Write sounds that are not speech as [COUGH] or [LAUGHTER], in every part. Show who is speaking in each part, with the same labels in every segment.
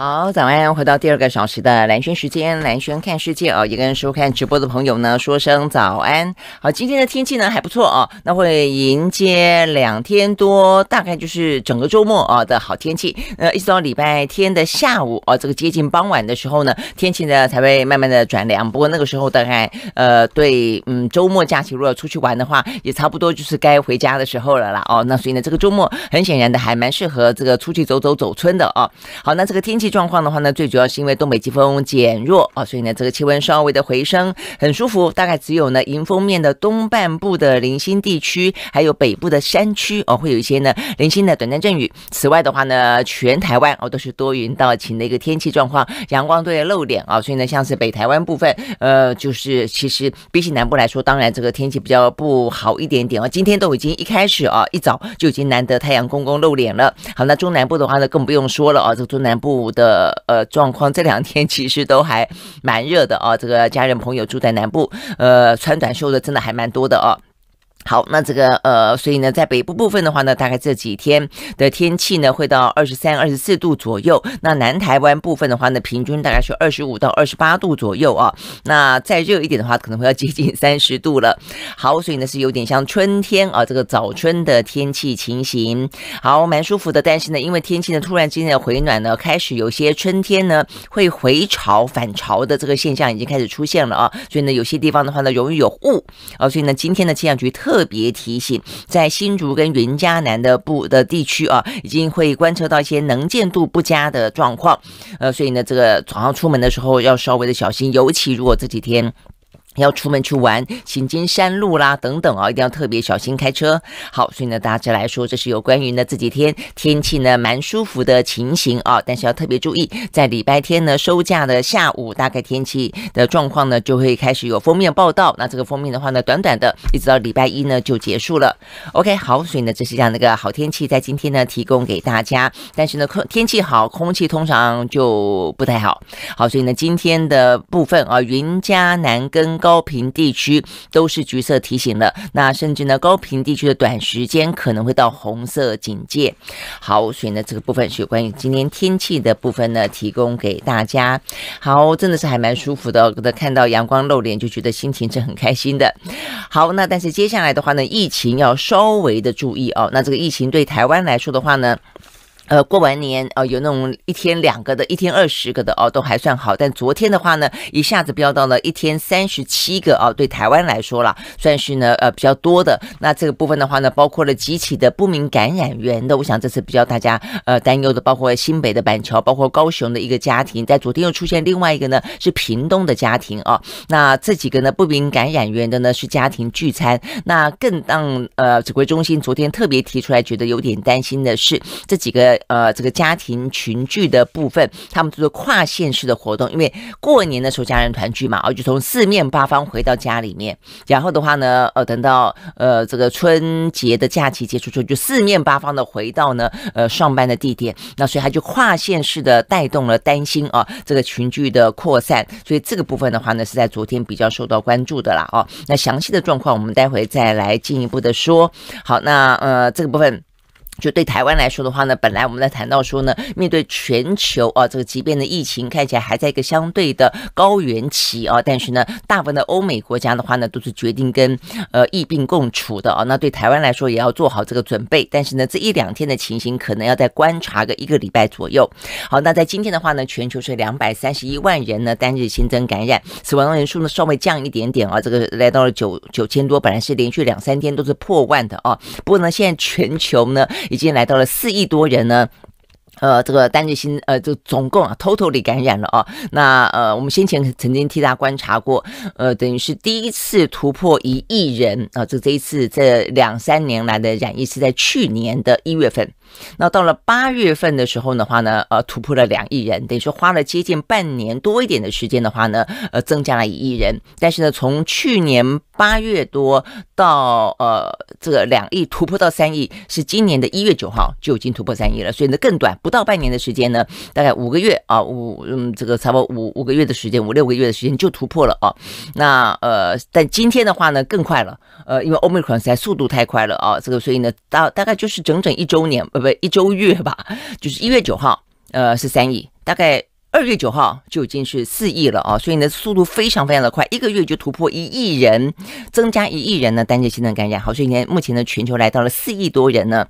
Speaker 1: 好，早安！回到第二个小时的蓝轩时间，蓝轩看世界哦，也跟收看直播的朋友呢说声早安。好，今天的天气呢还不错哦，那会迎接两天多，大概就是整个周末啊的好天气，呃，一直到礼拜天的下午哦，这个接近傍晚的时候呢，天气呢才会慢慢的转凉。不过那个时候大概呃对，嗯，周末假期如果出去玩的话，也差不多就是该回家的时候了啦哦。那所以呢，这个周末很显然的还蛮适合这个出去走走走春的哦。好，那这个天气。状况的话呢，最主要是因为东北季风减弱啊，所以呢，这个气温稍微的回升，很舒服。大概只有呢，迎风面的东半部的零星地区，还有北部的山区哦，会有一些呢零星的短暂阵雨。此外的话呢，全台湾哦都是多云到晴的一个天气状况，阳光都在露脸啊。所以呢，像是北台湾部分，呃，就是其实比起南部来说，当然这个天气比较不好一点点哦。今天都已经一开始啊，一早就已经难得太阳公公露脸了。好，那中南部的话呢，更不用说了啊，这个中南部。的呃状况，这两天其实都还蛮热的啊。这个家人朋友住在南部，呃，穿短袖的真的还蛮多的哦。好，那这个呃，所以呢，在北部部分的话呢，大概这几天的天气呢，会到二十三、二十四度左右。那南台湾部分的话呢，平均大概是二十五到二十八度左右啊。那再热一点的话，可能会要接近 [LAUGHS] 三十度了。好，所以呢是有点像春天啊，这个早春的天气情形。好，蛮舒服的，但是呢，因为天气呢突然之间的回暖呢，开始有些春天呢会回潮反潮的这个现象已经开始出现了啊。所以呢，有些地方的话呢容易有雾啊。所以呢，今天的气象局特特别提醒，在新竹跟云嘉南的部的地区啊，已经会观测到一些能见度不佳的状况，呃，所以呢，这个早上出门的时候要稍微的小心，尤其如果这几天。要出门去玩，行经山路啦等等啊，一定要特别小心开车。好，所以呢，大致来说，这是有关于呢这几天天气呢蛮舒服的情形啊，但是要特别注意，在礼拜天呢收假的下午，大概天气的状况呢就会开始有封面报道。那这个封面的话呢，短短的，一直到礼拜一呢就结束了。OK，好，所以呢，这是让那个好天气在今天呢提供给大家。但是呢，空天气好，空气通常就不太好。好，所以呢，今天的部分啊，云嘉南跟高。高频地区都是橘色提醒了，那甚至呢，高频地区的短时间可能会到红色警戒。好，所以呢，这个部分是有关于今天天气的部分呢，提供给大家。好，真的是还蛮舒服的，看到阳光露脸就觉得心情是很开心的。好，那但是接下来的话呢，疫情要稍微的注意哦。那这个疫情对台湾来说的话呢？呃，过完年哦，有那种一天两个的，一天二十个的哦，都还算好。但昨天的话呢，一下子飙到了一天三十七个哦，对台湾来说了，算是呢呃比较多的。那这个部分的话呢，包括了几起的不明感染源的，我想这是比较大家呃担忧的。包括新北的板桥，包括高雄的一个家庭，在昨天又出现另外一个呢是屏东的家庭哦。那这几个呢不明感染源的呢是家庭聚餐。那更让呃指挥中心昨天特别提出来，觉得有点担心的是这几个。呃，这个家庭群聚的部分，他们就是跨县市的活动。因为过年的时候家人团聚嘛，哦，就从四面八方回到家里面。然后的话呢，呃，等到呃这个春节的假期结束之后，就四面八方的回到呢呃上班的地点。那所以他就跨县市的带动了担心啊这个群聚的扩散。所以这个部分的话呢，是在昨天比较受到关注的啦。哦，那详细的状况我们待会再来进一步的说。好，那呃这个部分。就对台湾来说的话呢，本来我们在谈到说呢，面对全球啊这个即便的疫情，看起来还在一个相对的高原期啊，但是呢，大部分的欧美国家的话呢，都是决定跟呃疫病共处的啊。那对台湾来说，也要做好这个准备。但是呢，这一两天的情形，可能要再观察个一个礼拜左右。好，那在今天的话呢，全球是两百三十一万人呢单日新增感染，死亡人数呢稍微降一点点啊，这个来到了九九千多，本来是连续两三天都是破万的啊。不过呢，现在全球呢。已经来到了四亿多人呢，呃，这个单日新，呃，就总共啊，total 的感染了啊，那呃，我们先前曾经替他观察过，呃，等于是第一次突破一亿人啊，就这一次这两三年来的染疫是在去年的一月份。那到了八月份的时候的话呢，呃，突破了两亿人，等于说花了接近半年多一点的时间的话呢，呃，增加了亿人。但是呢，从去年八月多到呃这个两亿突破到三亿，是今年的一月九号就已经突破三亿了。所以呢，更短，不到半年的时间呢，大概五个月啊，五嗯，这个差不多五五个月的时间，五六个月的时间就突破了啊。那呃，但今天的话呢，更快了，呃，因为欧美国在速度太快了啊，这个所以呢，大大概就是整整一周年。不，一周月吧，[LAUGHS] 就是一月九号，呃，是三亿，大概二月九号就已经是四亿了啊，所以呢，速度非常非常的快，一个月就突破一亿人，增加一亿人呢，单日新增感染，好，所以呢，目前呢，全球来到了四亿多人呢。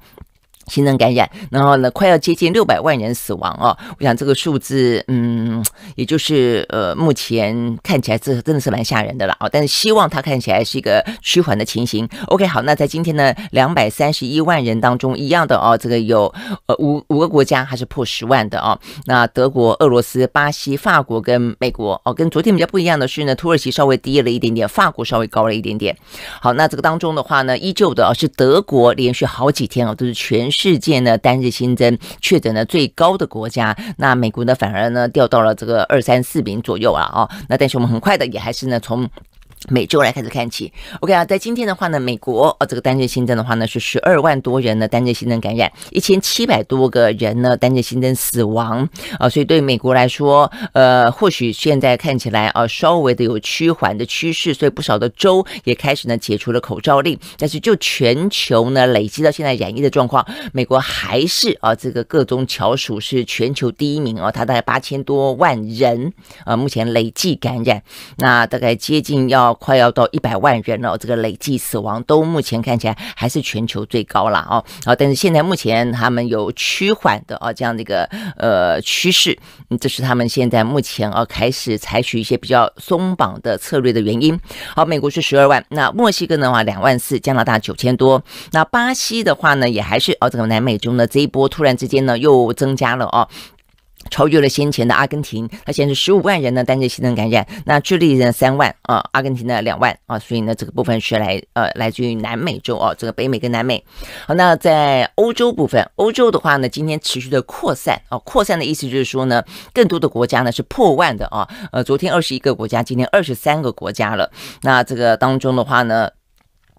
Speaker 1: 新增感染，然后呢，快要接近六百万人死亡啊！我想这个数字，嗯，也就是呃，目前看起来这真的是蛮吓人的了哦。但是希望它看起来是一个趋缓的情形。OK，好，那在今天呢，两百三十一万人当中，一样的哦，这个有呃五五个国家还是破十万的哦。那德国、俄罗斯、巴西、法国跟美国哦，跟昨天比较不一样的是呢，土耳其稍微低了一点点，法国稍微高了一点点。好，那这个当中的话呢，依旧的哦、是德国连续好几天啊都是全。世界呢单日新增确诊的最高的国家，那美国呢反而呢掉到了这个二三四名左右啊啊，那但是我们很快的也还是呢从。每周来开始看起，OK 啊，在今天的话呢，美国啊这个单日新增的话呢是十二万多人的单日新增感染，一千七百多个人呢单日新增死亡啊，所以对美国来说，呃，或许现在看起来啊稍微的有趋缓的趋势，所以不少的州也开始呢解除了口罩令。但是就全球呢累计到现在染疫的状况，美国还是啊这个各中翘楚是全球第一名哦，它大概八千多万人啊目前累计感染，那大概接近要。快要到一百万人了，这个累计死亡都目前看起来还是全球最高了哦。好，但是现在目前他们有趋缓的啊这样的一个呃趋势，这是他们现在目前啊开始采取一些比较松绑的策略的原因。好，美国是十二万，那墨西哥的话两万四，加拿大九千多，那巴西的话呢也还是哦这个南美中的这一波突然之间呢又增加了哦。超越了先前的阿根廷，它显示十五万人呢，单日新增感染。那智利呢三万啊，阿根廷呢两万啊，所以呢这个部分是来呃来自于南美洲啊，这个北美跟南美。好，那在欧洲部分，欧洲的话呢，今天持续的扩散啊，扩散的意思就是说呢，更多的国家呢是破万的啊。呃，昨天二十一个国家，今天二十三个国家了。那这个当中的话呢？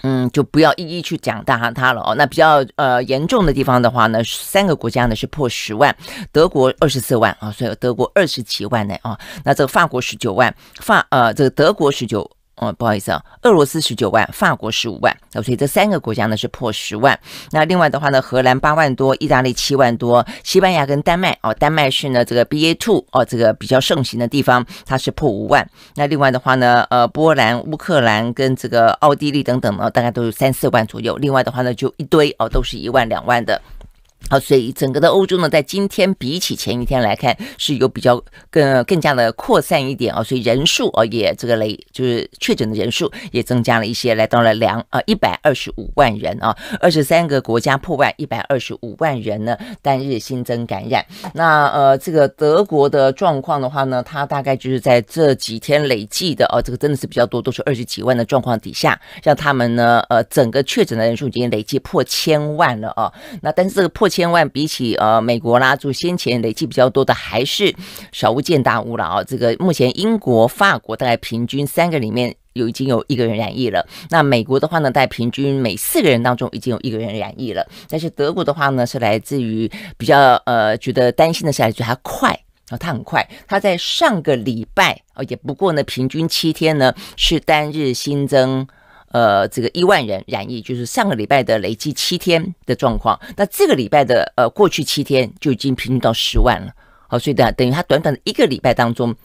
Speaker 1: 嗯，就不要一一去讲它它了哦。那比较呃严重的地方的话呢，三个国家呢是破十万，德国二十四万啊，所以德国二十七万呢啊，那这个法国十九万，法呃这个德国十九。嗯，不好意思啊，俄罗斯十九万，法国十五万，啊，所以这三个国家呢是破十万。那另外的话呢，荷兰八万多，意大利七万多，西班牙跟丹麦，哦，丹麦是呢这个 B A two，哦，这个比较盛行的地方，它是破五万。那另外的话呢，呃，波兰、乌克兰跟这个奥地利等等呢，大概都有三四万左右。另外的话呢，就一堆哦，都是一万两万的。好，所以整个的欧洲呢，在今天比起前一天来看，是有比较更更加的扩散一点啊，所以人数哦也这个累就是确诊的人数也增加了一些，来到了两啊一百二十五万人啊，二十三个国家破万，一百二十五万人呢单日新增感染。那呃这个德国的状况的话呢，它大概就是在这几天累计的哦，这个真的是比较多，都是二十几万的状况底下，让他们呢呃整个确诊的人数已经累计破千万了啊，那但是这个破千。千万比起呃美国拉住先前累计比较多的，还是小巫见大巫了啊！这个目前英国、法国大概平均三个里面有已经有一个人染疫了。那美国的话呢，在平均每四个人当中已经有一个人染疫了。但是德国的话呢，是来自于比较呃觉得担心的是，来自于它快啊，它很快。它在上个礼拜哦，也不过呢，平均七天呢是单日新增。呃，这个一万人染疫，就是上个礼拜的累计七天的状况。那这个礼拜的呃，过去七天就已经平均到十万了。好，所以等等于他短短的一个礼拜当中。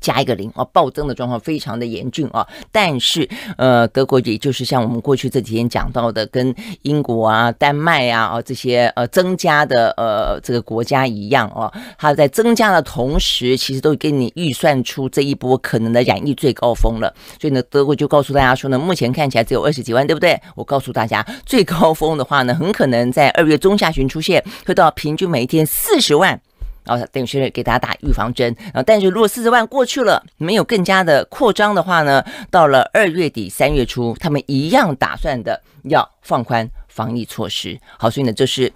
Speaker 1: 加一个零啊，暴增的状况非常的严峻啊。但是，呃，德国也就是像我们过去这几天讲到的，跟英国啊、丹麦啊啊这些呃增加的呃这个国家一样啊，它在增加的同时，其实都给你预算出这一波可能的染疫最高峰了。所以呢，德国就告诉大家说呢，目前看起来只有二十几万，对不对？我告诉大家，最高峰的话呢，很可能在二月中下旬出现，会到平均每一天四十万。然后等于是给大家打预防针啊，但是如果四十万过去了，没有更加的扩张的话呢，到了二月底三月初，他们一样打算的要放宽防疫措施。好，所以呢，这是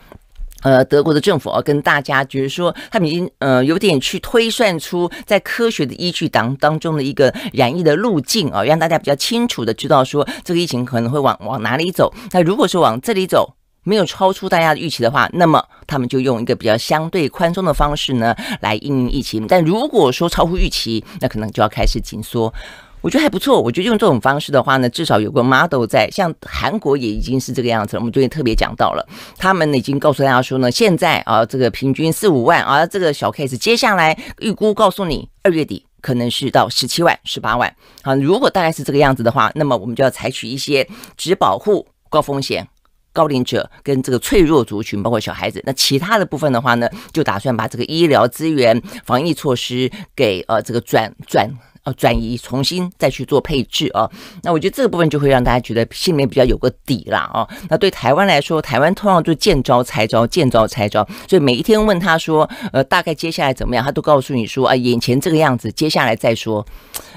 Speaker 1: 呃德国的政府啊，跟大家就是说，他们已经呃有点去推算出在科学的依据当当中的一个染疫的路径啊，让大家比较清楚的知道说这个疫情可能会往往哪里走。那如果是往这里走。没有超出大家的预期的话，那么他们就用一个比较相对宽松的方式呢来应应疫情。但如果说超乎预期，那可能就要开始紧缩。我觉得还不错，我觉得用这种方式的话呢，至少有个 model 在。像韩国也已经是这个样子了，我们昨天特别讲到了，他们已经告诉大家说呢，现在啊这个平均四五万啊这个小 case 接下来预估告诉你，二月底可能是到十七万、十八万啊。如果大概是这个样子的话，那么我们就要采取一些只保护高风险。高龄者跟这个脆弱族群，包括小孩子，那其他的部分的话呢，就打算把这个医疗资源、防疫措施给呃这个转转。哦，转移重新再去做配置哦，那我觉得这个部分就会让大家觉得心里面比较有个底啦哦。那对台湾来说，台湾通常就见招拆招，见招拆招，所以每一天问他说，呃，大概接下来怎么样，他都告诉你说啊，眼前这个样子，接下来再说。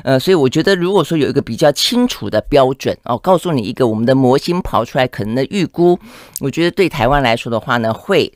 Speaker 1: 呃，所以我觉得如果说有一个比较清楚的标准哦，告诉你一个我们的模型跑出来可能的预估，我觉得对台湾来说的话呢，会。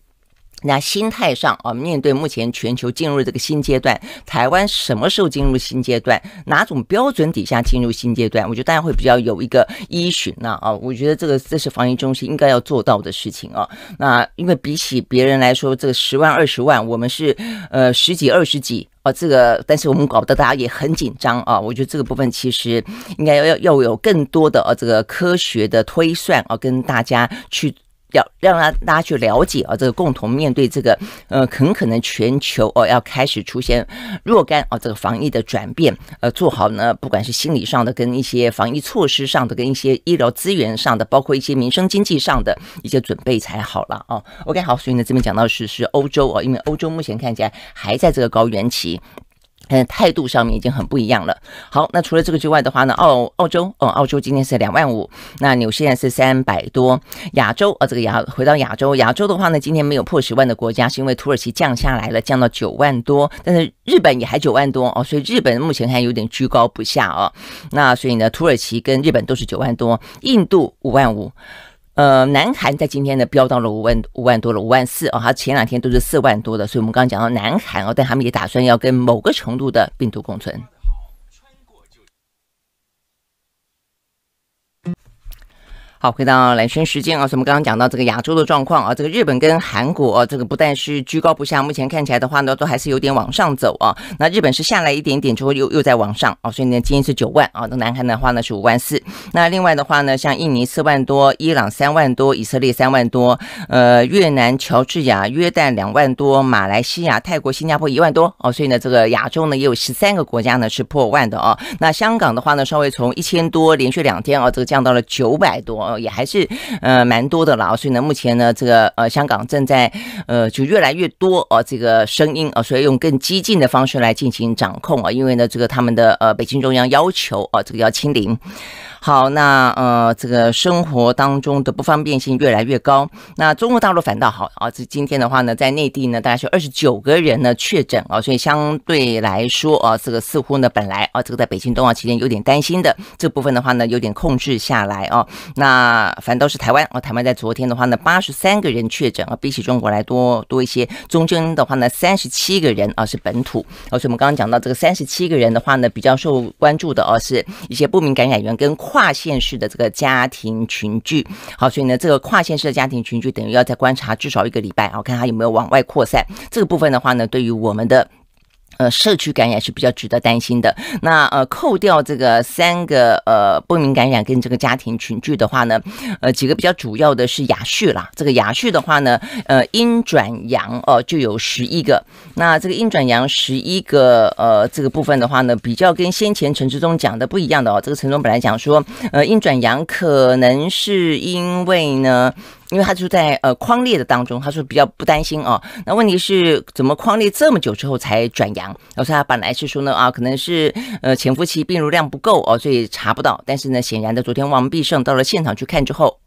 Speaker 1: 那心态上啊，面对目前全球进入这个新阶段，台湾什么时候进入新阶段？哪种标准底下进入新阶段？我觉得大家会比较有一个依循呐啊。我觉得这个这是防疫中心应该要做到的事情啊。那因为比起别人来说，这个十万二十万，我们是呃十几二十几啊。这个，但是我们搞得大家也很紧张啊。我觉得这个部分其实应该要要要有更多的呃这个科学的推算啊，跟大家去。要让大大家去了解啊，这个共同面对这个，呃，很可能全球哦要开始出现若干哦这个防疫的转变，呃，做好呢，不管是心理上的跟一些防疫措施上的跟一些医疗资源上的，包括一些民生经济上的一些准备才好了哦。OK，好，所以呢这边讲到是是欧洲哦，因为欧洲目前看起来还在这个高原期。嗯，态度上面已经很不一样了。好，那除了这个之外的话呢，澳澳洲哦，澳洲今天是两万五，那纽西兰是三百多。亚洲哦，这个亚回到亚洲，亚洲的话呢，今天没有破十万的国家，是因为土耳其降下来了，降到九万多，但是日本也还九万多哦，所以日本目前还有点居高不下哦。那所以呢，土耳其跟日本都是九万多，印度五万五。呃，南韩在今天呢，飙到了五万五万多了，五万四啊，它前两天都是四万多的，所以我们刚刚讲到南韩哦，但他们也打算要跟某个程度的病毒共存。好，回到蓝轩时间啊，所以我们刚刚讲到这个亚洲的状况啊，这个日本跟韩国，这个不但是居高不下，目前看起来的话呢，都还是有点往上走啊。那日本是下来一点点，之后又又在往上啊。所以呢，今天是九万啊，那南韩的话呢是五万四。那另外的话呢，像印尼四万多，伊朗三万多，以色列三万多，呃，越南、乔治亚、约旦两万多，马来西亚、泰国、新加坡一万多哦。所以呢，这个亚洲呢也有十三个国家呢是破万的啊。那香港的话呢，稍微从一千多连续两天啊，这个降到了九百多。哦，也还是呃蛮多的啦，所以呢，目前呢，这个呃香港正在呃就越来越多呃这个声音啊，所以用更激进的方式来进行掌控啊，因为呢，这个他们的呃北京中央要求啊，这个要清零。好，那呃，这个生活当中的不方便性越来越高。那中国大陆反倒好啊，这今天的话呢，在内地呢，大概是二十九个人呢确诊啊，所以相对来说啊，这个似乎呢，本来啊，这个在北京冬奥期间有点担心的这部分的话呢，有点控制下来啊。那反倒是台湾啊，台湾在昨天的话呢，八十三个人确诊啊，比起中国来多多一些。中间的话呢，三十七个人啊是本土，而且我们刚刚讲到这个三十七个人的话呢，比较受关注的啊，是一些不明感染源跟。跨县市的这个家庭群聚，好，所以呢，这个跨县市的家庭群聚等于要再观察至少一个礼拜啊，看他有没有往外扩散。这个部分的话呢，对于我们的。呃，社区感染是比较值得担心的。那呃，扣掉这个三个呃不明感染跟这个家庭群聚的话呢，呃，几个比较主要的是亚序啦。这个亚序的话呢，呃，阴转阳哦就有十一个。那这个阴转阳十一个呃这个部分的话呢，比较跟先前陈志忠讲的不一样的哦。这个陈忠本来讲说，呃，阴转阳可能是因为呢。因为他就在呃框裂的当中，他说比较不担心啊。那问题是怎么框裂这么久之后才转阳？我说他本来是说呢啊，可能是呃潜伏期病毒量不够哦，所以查不到。但是呢，显然的，昨天王必胜到了现场去看之后，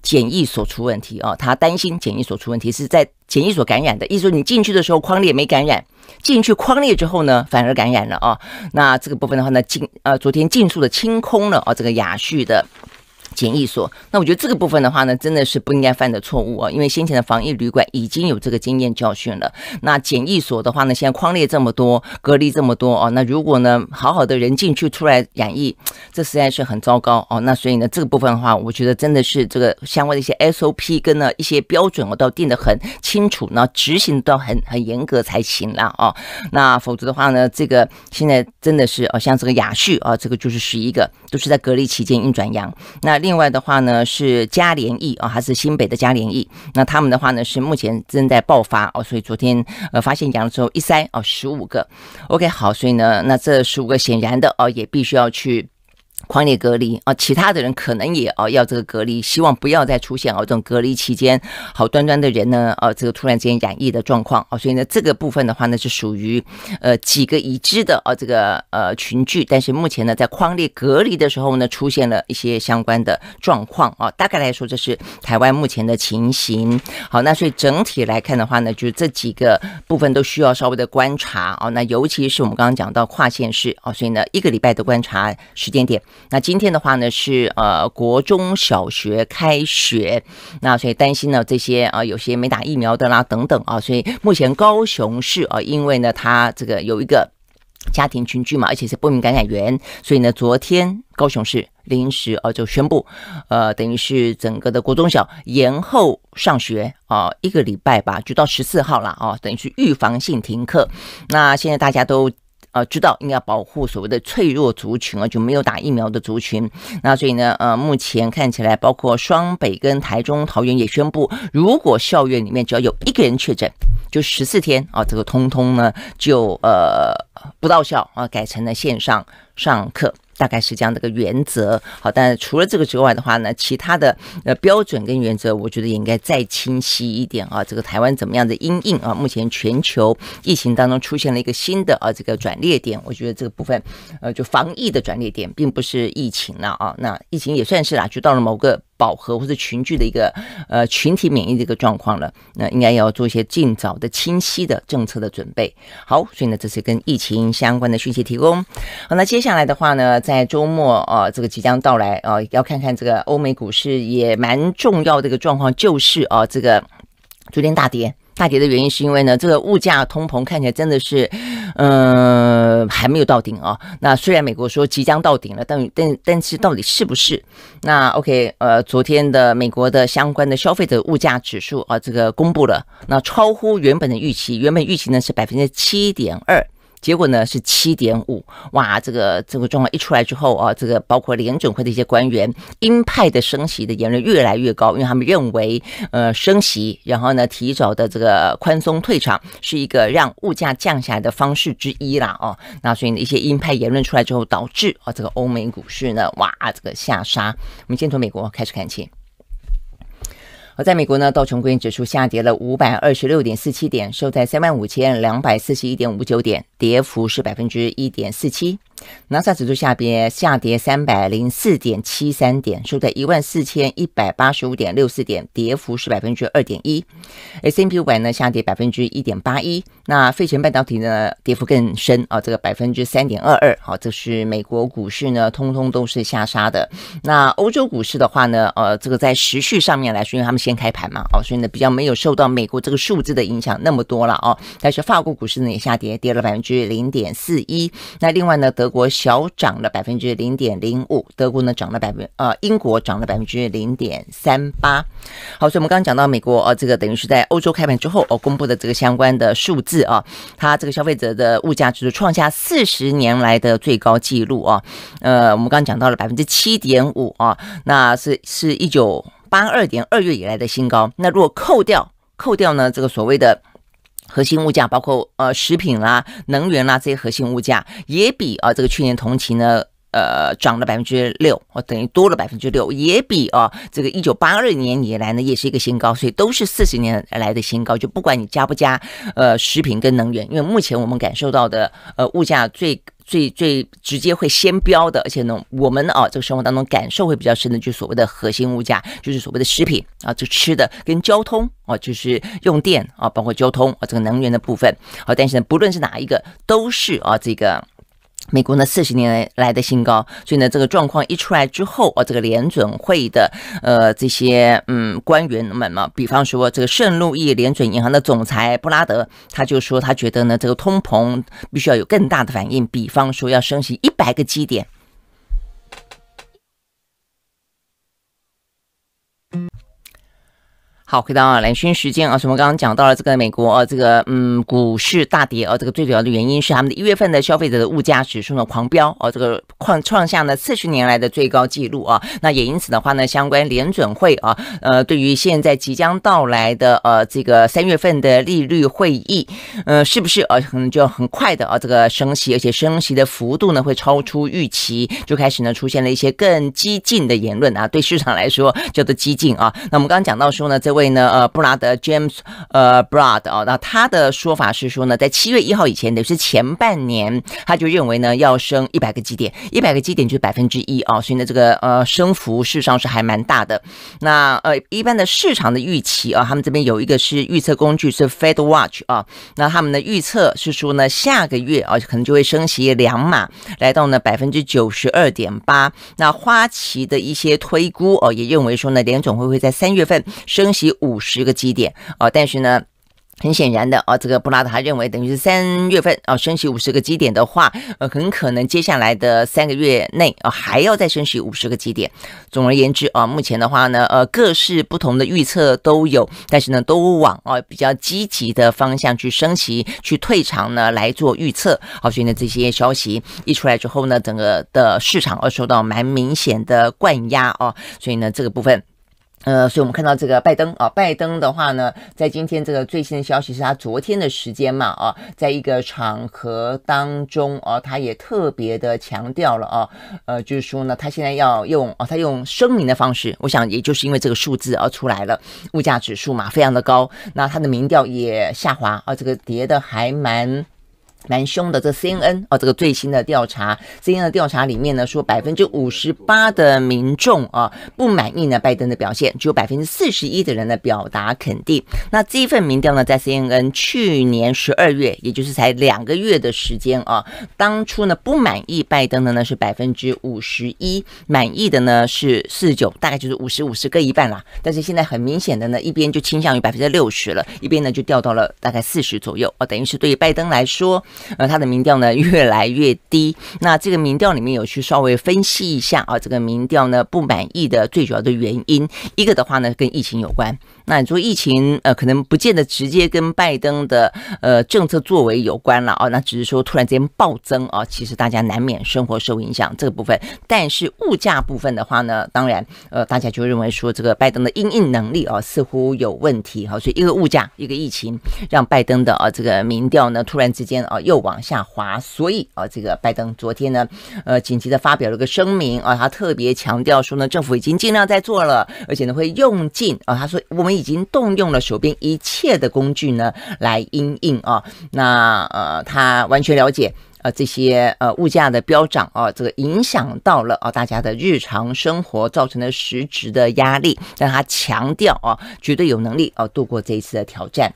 Speaker 1: 检疫所出问题哦，他担心检疫所出问题是在检疫所感染的，意思说你进去的时候框裂没感染，进去框裂之后呢反而感染了哦。那这个部分的话呢，进呃昨天尽数的清空了哦，这个雅旭的。检疫所，那我觉得这个部分的话呢，真的是不应该犯的错误啊，因为先前的防疫旅馆已经有这个经验教训了。那检疫所的话呢，现在框列这么多，隔离这么多哦，那如果呢好好的人进去出来染疫，这实在是很糟糕哦。那所以呢这个部分的话，我觉得真的是这个相关的一些 SOP 跟呢一些标准我都要定得很清楚，那执行都很很严格才行了哦。那否则的话呢，这个现在真的是哦，像这个雅旭啊，这个就是十一个。都是在隔离期间阴转阳。那另外的话呢，是嘉联 E 啊，还是新北的嘉联 E？那他们的话呢，是目前正在爆发哦，所以昨天呃发现阳之后一筛哦十五个。OK，好，所以呢，那这十五个显然的哦，也必须要去。框列隔离啊，其他的人可能也啊要这个隔离，希望不要再出现啊这种隔离期间好端端的人呢，呃，这个突然之间染疫的状况啊，所以呢，这个部分的话呢是属于呃几个已知的啊这个呃群聚，但是目前呢在框列隔离的时候呢出现了一些相关的状况啊，大概来说这是台湾目前的情形。好，那所以整体来看的话呢，就是这几个部分都需要稍微的观察啊，那尤其是我们刚刚讲到跨县市啊，所以呢一个礼拜的观察时间点。那今天的话呢是呃国中小学开学，那所以担心呢这些啊有些没打疫苗的啦等等啊，所以目前高雄市啊因为呢它这个有一个家庭群聚嘛，而且是不明感染源，所以呢昨天高雄市临时呃、就宣布，呃等于是整个的国中小延后上学啊一个礼拜吧，就到十四号啦啊，等于是预防性停课。那现在大家都。呃，知道应该保护所谓的脆弱族群啊，就没有打疫苗的族群。那所以呢，呃，目前看起来，包括双北跟台中、桃园也宣布，如果校园里面只要有一个人确诊，就十四天啊，这个通通呢就呃不到校啊，改成了线上上课。大概是这样的一个原则，好，但除了这个之外的话呢，其他的呃标准跟原则，我觉得也应该再清晰一点啊。这个台湾怎么样的因应啊？目前全球疫情当中出现了一个新的啊这个转捩点，我觉得这个部分呃就防疫的转捩点，并不是疫情了啊。那疫情也算是啊，就到了某个。饱和或者群聚的一个呃群体免疫的一个状况了，那应该要做一些尽早的清晰的政策的准备。好，所以呢，这是跟疫情相关的讯息提供。好，那接下来的话呢，在周末啊，这个即将到来啊，要看看这个欧美股市也蛮重要的一个状况，就是啊，这个昨天大跌。大跌的原因是因为呢，这个物价通膨看起来真的是，嗯，还没有到顶啊。那虽然美国说即将到顶了，但但但是到底是不是？那 OK，呃，昨天的美国的相关的消费者物价指数啊，这个公布了，那超乎原本的预期，原本预期呢是百分之七点二。结果呢是七点五，哇！这个这个状况一出来之后啊，这个包括联准会的一些官员，鹰派的升息的言论越来越高，因为他们认为，呃，升息，然后呢提早的这个宽松退场，是一个让物价降下来的方式之一啦，哦，那所以一些鹰派言论出来之后，导致啊这个欧美股市呢，哇，这个下杀。我们先从美国开始看起。而在美国呢，道琼工业指数下跌了五百二十六点四七点，收在三万五千两百四十一点五九点。跌幅是百分之一点四七，纳斯达指数下跌，下跌三百零四点七三点，收在一万四千一百八十五点六四点，跌幅是百分之二点一。S M P 五百呢下跌百分之一点八一，那费城半导体呢跌幅更深啊，这个百分之三点二二。好，这是美国股市呢，通通都是下杀的。那欧洲股市的话呢，呃，这个在时序上面来说，因为他们先开盘嘛，哦，所以呢比较没有受到美国这个数字的影响那么多了哦。但是法国股市呢也下跌，跌了百分之。是零点四一，那另外呢，德国小涨了百分之零点零五，德国呢涨了百分呃，英国涨了百分之零点三八。好，所以我们刚刚讲到美国啊，这个等于是在欧洲开盘之后哦公布的这个相关的数字啊，它这个消费者的物价指数创下四十年来的最高纪录啊。呃，我们刚刚讲到了百分之七点五啊，那是是一九八二年二月以来的新高。那如果扣掉扣掉呢，这个所谓的核心物价包括呃食品啦、能源啦这些核心物价也比啊这个去年同期呢，呃涨了百分之六，呃等于多了百分之六，也比啊这个一九八二年以来呢也是一个新高，所以都是四十年来的新高。就不管你加不加呃食品跟能源，因为目前我们感受到的呃物价最。最最直接会先标的，而且呢，我们啊这个生活当中感受会比较深的，就所谓的核心物价，就是所谓的食品啊，这吃的跟交通啊，就是用电啊，包括交通啊这个能源的部分。好，但是呢，不论是哪一个，都是啊这个。美国呢四十年来来的新高，所以呢这个状况一出来之后啊，这个联准会的呃这些嗯官员们嘛，比方说这个圣路易联准银行的总裁布拉德，他就说他觉得呢这个通膨必须要有更大的反应，比方说要升息一百个基点。好，回到啊，蓝轩时间啊，我们刚刚讲到了这个美国啊，这个嗯，股市大跌啊，这个最主要的原因是他们的一月份的消费者的物价指数呢狂飙哦，这个创创下了四十年来的最高纪录啊。那也因此的话呢，相关联准会啊，呃，对于现在即将到来的呃这个三月份的利率会议，嗯，是不是呃可能就很快的啊这个升息，而且升息的幅度呢会超出预期，就开始呢出现了一些更激进的言论啊，对市场来说叫做激进啊。那我们刚刚讲到说呢，这位。所以呢，呃，布拉德 James，呃，Brad 啊，那他的说法是说呢，在七月一号以前，等于是前半年，他就认为呢要升一百个基点，一百个基点就是百分之一啊，所以呢，这个呃升幅事实上是还蛮大的。那呃，一般的市场的预期啊，他们这边有一个是预测工具是 Fed Watch 啊，那他们的预测是说呢，下个月啊可能就会升息两码，来到呢百分之九十二点八。那花旗的一些推估哦，也认为说呢，联总会会在三月份升息。五十个基点啊，但是呢，很显然的啊，这个布拉德他认为，等于是三月份啊，升息五十个基点的话，呃，很可能接下来的三个月内啊，还要再升息五十个基点。总而言之啊，目前的话呢，呃，各式不同的预测都有，但是呢，都往啊比较积极的方向去升息、去退场呢来做预测。好，所以呢，这些消息一出来之后呢，整个的市场啊受到蛮明显的灌压啊，所以呢，这个部分。呃，所以我们看到这个拜登啊，拜登的话呢，在今天这个最新的消息是他昨天的时间嘛啊，在一个场合当中啊，他也特别的强调了啊，呃，就是说呢，他现在要用啊，他用声明的方式，我想也就是因为这个数字而出来了，物价指数嘛，非常的高，那他的民调也下滑啊，这个跌的还蛮。蛮凶的，这 C N N 哦，这个最新的调查，C N N 的调查里面呢，说百分之五十八的民众啊不满意呢拜登的表现，只有百分之四十一的人呢表达肯定。那这一份民调呢，在 C N N 去年十二月，也就是才两个月的时间啊，当初呢不满意拜登的呢是百分之五十一，满意的呢是四九，大概就是五十五十各一半啦。但是现在很明显的呢，一边就倾向于百分之六十了，一边呢就掉到了大概四十左右哦，等于是对于拜登来说。呃，他的民调呢越来越低。那这个民调里面有去稍微分析一下啊，这个民调呢不满意的最主要的原因，一个的话呢跟疫情有关。那你说疫情呃，可能不见得直接跟拜登的呃政策作为有关了啊，那只是说突然间暴增啊，其实大家难免生活受影响这个部分。但是物价部分的话呢，当然呃，大家就认为说这个拜登的应应能力啊似乎有问题哈，所以一个物价，一个疫情，让拜登的啊这个民调呢突然之间啊又往下滑。所以啊，这个拜登昨天呢，呃，紧急的发表了个声明啊，他特别强调说呢，政府已经尽量在做了，而且呢会用尽啊，他说我们。已经动用了手边一切的工具呢，来应啊。那呃，他完全了解啊这些呃物价的飙涨啊，这个影响到了啊大家的日常生活造成的实质的压力。但他强调啊，绝对有能力啊度过这一次的挑战。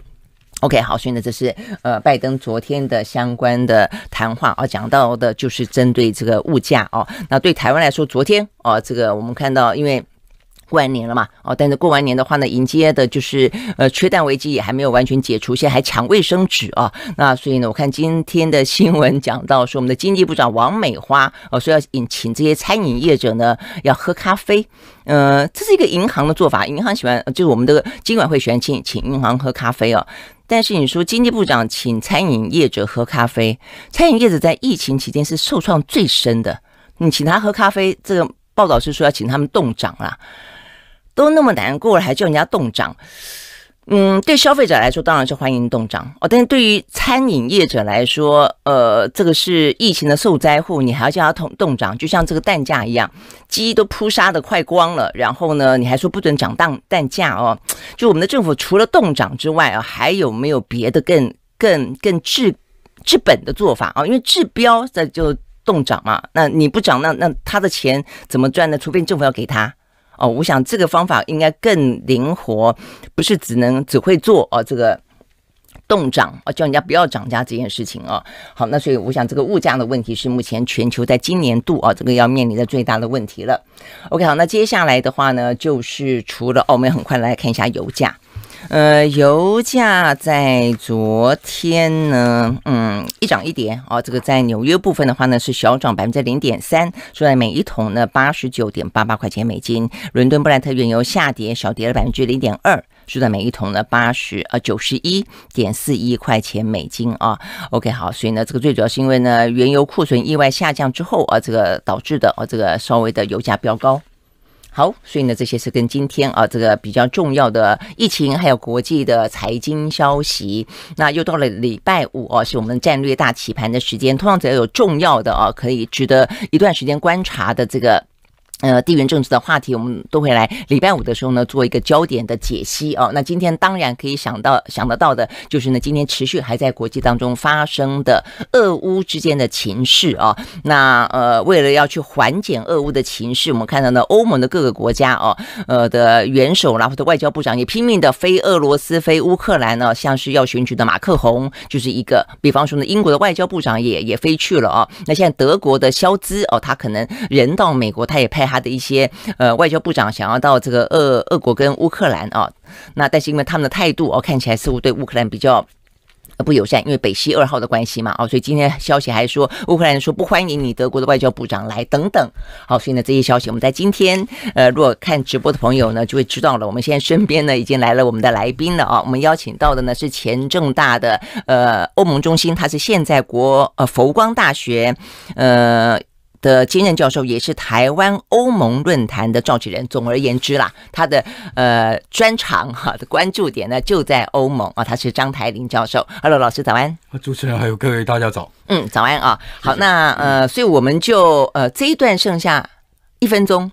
Speaker 1: OK，好，所以呢，这是呃拜登昨天的相关的谈话啊，讲到的就是针对这个物价啊。那对台湾来说，昨天啊，这个我们看到因为。过完年了嘛？哦，但是过完年的话呢，迎接的就是呃缺蛋危机也还没有完全解除，现在还抢卫生纸啊。那所以呢，我看今天的新闻讲到说，我们的经济部长王美花哦，说要引请这些餐饮业者呢要喝咖啡。嗯，这是一个银行的做法，银行喜欢就是我们的金管会喜欢请请银行喝咖啡哦。但是你说经济部长请餐饮业者喝咖啡，餐饮业者在疫情期间是受创最深的，你请他喝咖啡，这个报道是说要请他们冻涨啦。都那么难过了，还叫人家冻涨？嗯，对消费者来说当然是欢迎冻涨哦，但是对于餐饮业者来说，呃，这个是疫情的受灾户，你还要叫他冻冻涨，就像这个蛋价一样，鸡都扑杀的快光了，然后呢，你还说不准涨蛋蛋价哦？就我们的政府除了冻涨之外啊，还有没有别的更更更治治本的做法啊？因为治标在就冻涨嘛，那你不涨，那那他的钱怎么赚呢？除非政府要给他。哦，我想这个方法应该更灵活，不是只能只会做哦这个动涨啊，叫人家不要涨价这件事情哦。好，那所以我想这个物价的问题是目前全球在今年度啊这个要面临的最大的问题了。OK，好，那接下来的话呢，就是除了哦，我们很快来看一下油价。呃，油价在昨天呢，嗯，一涨一跌哦。这个在纽约部分的话呢，是小涨百分之零点三，是在每一桶呢八十九点八八块钱美金。伦敦布兰特原油下跌，小跌了百分之零点二，是在每一桶呢八十呃九十一点四一块钱美金啊。OK，好，所以呢，这个最主要是因为呢，原油库存意外下降之后啊，这个导致的啊这个稍微的油价飙高。好，所以呢，这些是跟今天啊这个比较重要的疫情，还有国际的财经消息。那又到了礼拜五啊，是我们战略大棋盘的时间。通常只要有重要的啊，可以值得一段时间观察的这个。呃，地缘政治的话题，我们都会来礼拜五的时候呢，做一个焦点的解析哦。那今天当然可以想到想得到的，就是呢，今天持续还在国际当中发生的俄乌之间的情势哦。那呃，为了要去缓解俄乌的情势，我们看到呢，欧盟的各个国家哦，呃的元首啦，或者外交部长也拼命的飞俄罗斯、飞乌克兰呢，像是要选举的马克宏就是一个，比方说呢，英国的外交部长也也飞去了哦。那现在德国的肖兹哦，他可能人到美国，他也派。他的一些呃外交部长想要到这个俄俄国跟乌克兰啊，那但是因为他们的态度哦，看起来似乎对乌克兰比较不友善，因为北溪二号的关系嘛哦，所以今天消息还说乌克兰说不欢迎你德国的外交部长来等等。好，所以呢这些消息我们在今天呃如果看直播的朋友呢就会知道了。我们现在身边呢已经来了我们的来宾了啊，我们邀请到的呢是前政大的呃欧盟中心，他是现在国呃佛光大学呃。的兼任教授也是台湾欧盟论坛的召集人。总而言之啦，他的呃专长哈的关注点呢就在欧盟啊。他是张台林教授。Hello，老师早安。主持人还有各位大家早。嗯，早安啊。好，那呃，所以我们就呃这一段剩下一分钟，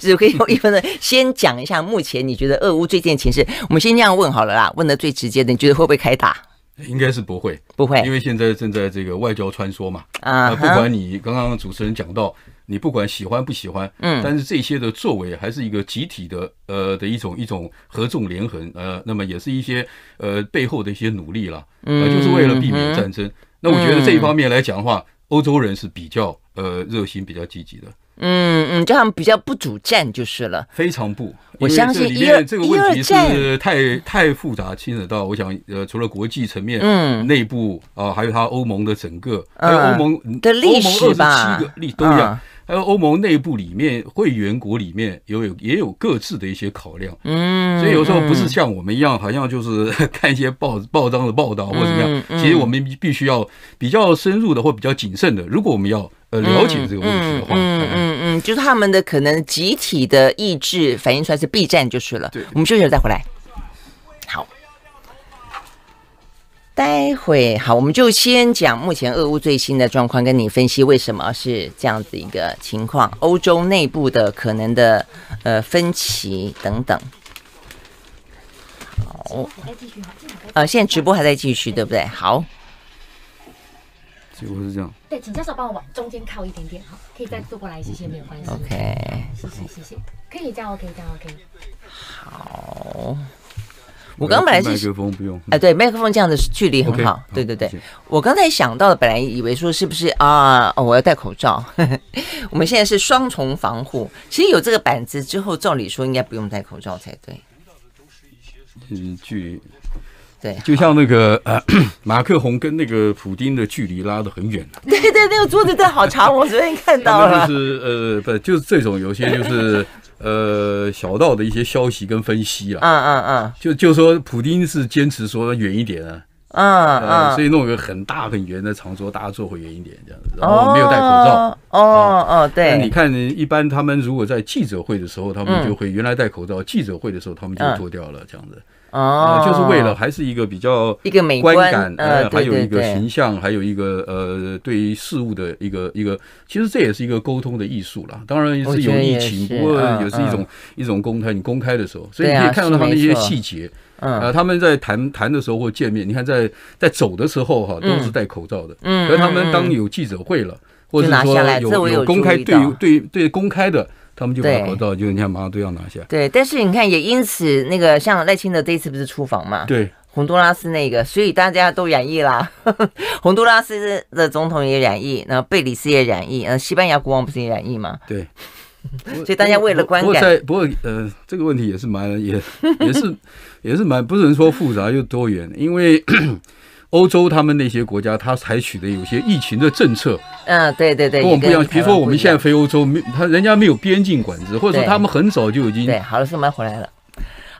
Speaker 1: 只 [LAUGHS] 可以用一分钟先讲一下目前你觉得俄乌最近情情，我们先这样问好了啦。问的最直接的，你觉得会不会开打？
Speaker 2: 应该是不会，[LAUGHS] 不会，因为现在正在这个外交穿梭嘛。啊，不管你刚刚主持人讲到，你不管喜欢不喜欢，嗯，但是这些的作为还是一个集体的，呃的一种一种合纵连横，呃，那么也是一些呃背后的一些努力了，嗯，就是为了避免战争。那我觉得这一方面来讲的话，欧洲人是比较呃热心、比较积极的。
Speaker 1: 嗯嗯，就他们比较不主战就是了，非常不。我相信一、二这个问题是
Speaker 2: 太太复杂，牵扯到我想呃，除了国际层面，嗯，内部啊，还有他欧盟的整个，还有欧盟的历史吧，七个历都一样。而欧盟内部里面，会员国里面有有也有各自的一些考量，嗯，所以有时候不是像我们一样，好像就是 [LAUGHS] 看一些报报章的报道或怎么样，其实我们必须要比较深入的或比较谨慎的，如果我们要呃了解这个问
Speaker 1: 题的话，嗯嗯嗯，就是他们的可能集体的意志反映出来是 B 站就是了，对，我们休息了再回来。待会好，我们就先讲目前俄乌最新的状况，跟你分析为什么是这样子一个情况，欧洲内部的可能的呃分歧等等。好，呃，现在直播还在继续，对不对？好，几乎是这样。对，请教授帮我往中间靠一点点好，可以再坐过来一些，些没有关系。OK，谢谢谢谢，可以样 O，k 这样 O，k 好。我刚本来是麦克风不用，哎，对，麦克风这样的距离很好。对对对，我刚才想到的，本来以为说是不是啊？哦，我要戴口罩。[LAUGHS] 我们现在是双重防护，其实有这个板子之后，照理说应该不用戴口罩才对。
Speaker 2: 嗯距离，对，就像那个呃 [COUGHS] 马克宏跟那个普丁的距离拉的很远
Speaker 1: 对对，那个桌子真好长，我昨天看到 [LAUGHS] 了。就
Speaker 2: 是呃不，就是这种有些就是。呃，小道的一些消息跟分析了，嗯嗯嗯，就就说普丁是坚持说远一点啊，啊啊，所以弄个很大很圆的长桌，大家坐会远一点这样子，然后没有戴口罩，
Speaker 1: 哦哦对，你
Speaker 2: 看一般他们如果在记者会的时候，他们就会原来戴口罩，记者会的时候他们就脱掉了这样子。哦，就是为了还是一个比较
Speaker 1: 一个观感，呃，还有一个形
Speaker 2: 象，还有一个呃，对于事物的一个一个，其实这也是一个沟通的艺术啦。当然也是有疫情，不过也是一种一种公开，你公开的时候，所以你可以看到他们一些细节。嗯，他们在谈谈的时候或见面，你看在在走的时候哈，都是戴口罩的。嗯，可他们当有记者会了，或者说有有公开对对对公开的。他们就把国道，就你看马上都要拿下。对，
Speaker 1: 但是你看也因此，那个像赖清德这一次不是出访嘛？对，洪都拉斯那个，所以大家都染疫啦。[LAUGHS] 洪都拉斯的总统也染疫，然后贝里斯也染疫，嗯，西班牙国王不是也染疫嘛？对。[LAUGHS] 所以大家为了观感。在不过呃，这
Speaker 2: 个问题也是蛮也也是也是蛮不能说复杂又多元，因为。欧洲他们那些国家，他采取的有些疫情的政策，
Speaker 1: 嗯，对对对，跟我们不一样。比如说我们现
Speaker 2: 在飞欧洲，没他人家没有边境管制，或者说他们很早就已经对好
Speaker 1: 了，是我回来了。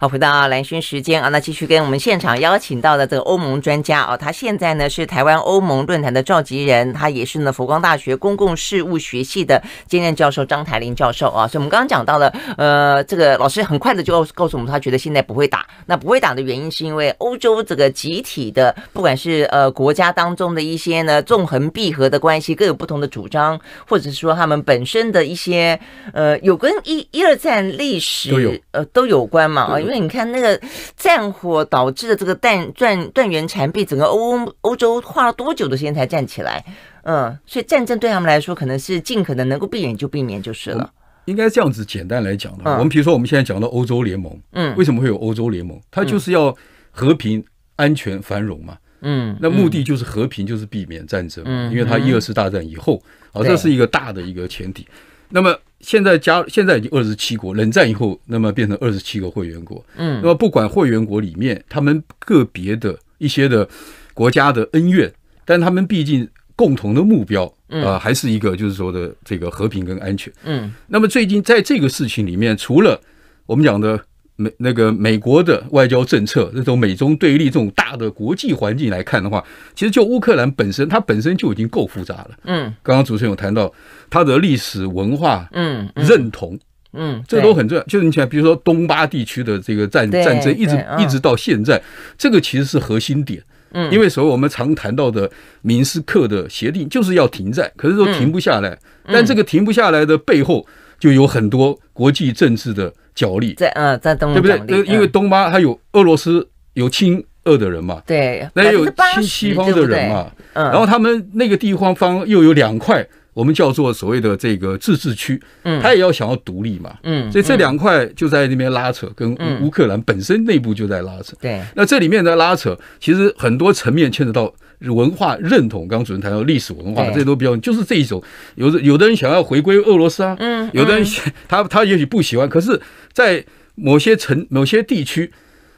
Speaker 1: 好，回到蓝轩时间啊，那继续跟我们现场邀请到的这个欧盟专家啊，他现在呢是台湾欧盟论坛的召集人，他也是呢佛光大学公共事务学系的兼任教授张台林教授啊。所以我们刚刚讲到了，呃，这个老师很快的就告诉我们，他觉得现在不会打。那不会打的原因是因为欧洲这个集体的，不管是呃国家当中的一些呢纵横闭合的关系，各有不同的主张，或者是说他们本身的一些呃有跟一一二战历史都有呃都有关嘛啊，因为。所以你看，那个战火导致的这个断断断垣残壁，整个欧欧洲花了多久的时间才站起来？嗯，所以战争对他们来说，可能是尽可能能够避免就避免就是了。应该这样子简单来讲的。我们比如说，我们现在讲到欧
Speaker 2: 洲联盟，嗯，为什么会有欧洲联盟？它就是要和平、安全、繁荣嘛。嗯，那目的就是和平，就是避免战争。嗯，因为它一二次大战以后，啊，这是一个大的一个前提。那么现在加现在已经二十七国，冷战以后，那么变成二十七个会员国。嗯，那么不管会员国里面他们个别的一些的国家的恩怨，但他们毕竟共同的目标啊，还是一个就是说的这个和平跟安全。嗯，那么最近在这个事情里面，除了我们讲的。美那个美国的外交政策，这种美中对立，这种大的国际环境来看的话，其实就乌克兰本身，它本身就已经够复杂了。嗯，刚刚主持人有谈到它的历史文化，嗯，认同，嗯，这都很重要。就是你想，比如说东巴地区的这个战战争，一直一直到现在，这个其实是核心点。嗯，因为所谓我们常谈到的明斯克的协定就是要停战，可是说停不下来。但这个停不下来的背后，就有很多国际政治的。角力，对，
Speaker 1: 嗯，在东，对不对？因
Speaker 2: 因为东巴它有俄罗斯有亲俄的人嘛，
Speaker 1: 对，那也有亲西方的人嘛，
Speaker 2: 嗯，然后他们那个地方方又有两块，我们叫做所谓的这个自治区，嗯，他也要想要独立嘛，嗯，所以这两块就在那边拉扯，跟乌克兰本身内部就在拉扯，对，那这里面的拉扯其实很多层面牵扯到。文化认同，刚刚主任谈到历史文化，这些都比较就是这一种。有的有的人想要回归俄罗斯啊，嗯，有的人他他也许不喜欢，可是在某些城、某些地区，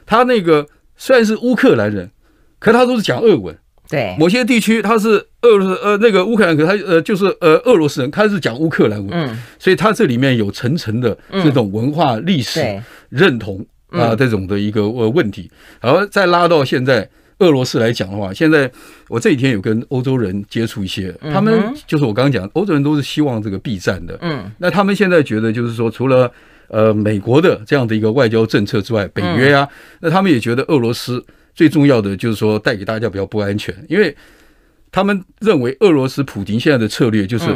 Speaker 2: 他那个虽然是乌克兰人，可他都是讲俄文。对，某些地区他是俄罗斯呃那个乌克兰，他呃就是呃俄罗斯人，他是讲乌克兰文。嗯，所以他这里面有层层的这种文化历史认同啊，这种的一个问题，然后再拉到现在。俄罗斯来讲的话，现在我这几天有跟欧洲人接触一些，他们就是我刚刚讲，欧洲人都是希望这个避战的。嗯，那他们现在觉得就是说，除了呃美国的这样的一个外交政策之外，北约啊，那他们也觉得俄罗斯最重要的就是说带给大家比较不安全，因为他们认为俄罗斯普京现在的策略就是。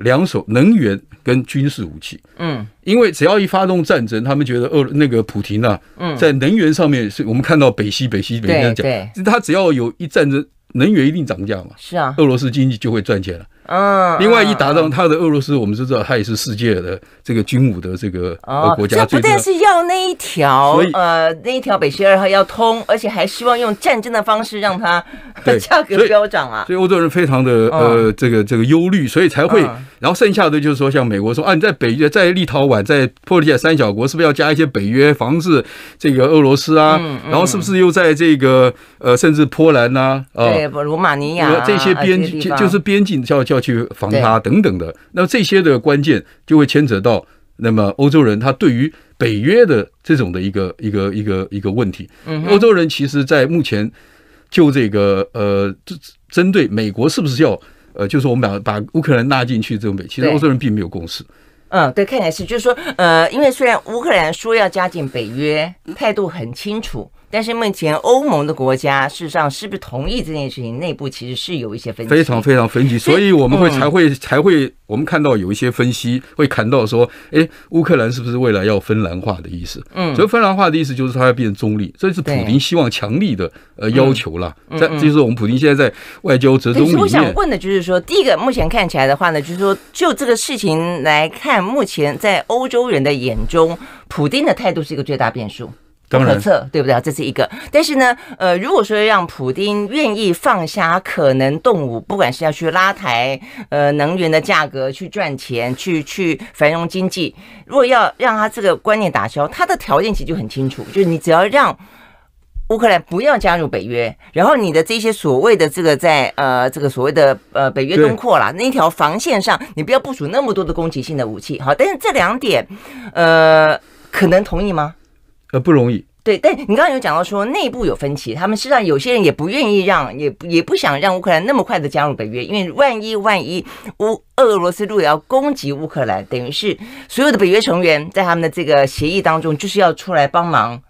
Speaker 2: 两手能源跟军事武器，嗯，因为只要一发动战争，他们觉得俄那个普京呢，在能源上面是我们看到北西北西北这样讲，他只要有一战争，能源一定涨价嘛，是啊，俄罗斯经济就会赚钱了。
Speaker 1: 嗯，另外一
Speaker 2: 打仗，他的俄罗斯我们都知道，他也是世界的这个军武的这个国家，他但是要那一条，
Speaker 1: 呃，那一条北溪二号要通，而且还希望用战争的方式让他价格飙涨啊！
Speaker 2: 所以欧洲人非常的呃这个这个忧虑，所以才会。然后剩下的就是说，像美国说啊，你在北约、在立陶宛、在波里亚三小国，是不是要加一些北约防止这个俄罗斯啊？然后是不是又在这个呃甚至波兰呐啊，对，
Speaker 1: 罗马尼亚这些边就是
Speaker 2: 边境叫叫。去防他等等的，那么这些的关键就会牵扯到，那么欧洲人他对于北约的这种的一个一个一个一个问题，欧洲人其实在目前就这个呃，针对美国是不是要呃，就是我们把把乌克兰拉进去这种美，其实欧洲人并没有共识。
Speaker 1: 嗯，对，看来是，就是说，呃，因为虽然乌克兰说要加进北约，态度很清楚。但是目前欧盟的国家事实上是不是同意这件事情？内部其实是有一些分歧，非常非常分歧。所以我们会才
Speaker 2: 会才会，我们看到有一些分析会谈到说，哎，乌克兰是不是未来要芬兰化的意思？嗯，所以芬兰化的意思就是它要变中立，这是普京希望强力的呃要求了。嗯，这就是我们普京现在在外交折中里面。我想问
Speaker 1: 的就是说，第一个目前看起来的话呢，就是说就这个事情来看，目前在欧洲人的眼中，普京的态度是一个最大变数。不可测，对不对啊？这是一个。但是呢，呃，如果说让普丁愿意放下可能动武，不管是要去拉抬呃能源的价格去赚钱，去去繁荣经济，如果要让他这个观念打消，他的条件其实就很清楚，就是你只要让乌克兰不要加入北约，然后你的这些所谓的这个在呃这个所谓的呃北约东扩啦那条防线上，你不要部署那么多的攻击性的武器，好。但是这两点，呃，可能同意吗？呃，不容易。对，但你刚刚有讲到说内部有分歧，他们实际上有些人也不愿意让，也也不想让乌克兰那么快的加入北约，因为万一万一乌俄罗斯如果要攻击乌克兰，等于是所有的北约成员在他们的这个协议当中就是要出来帮忙。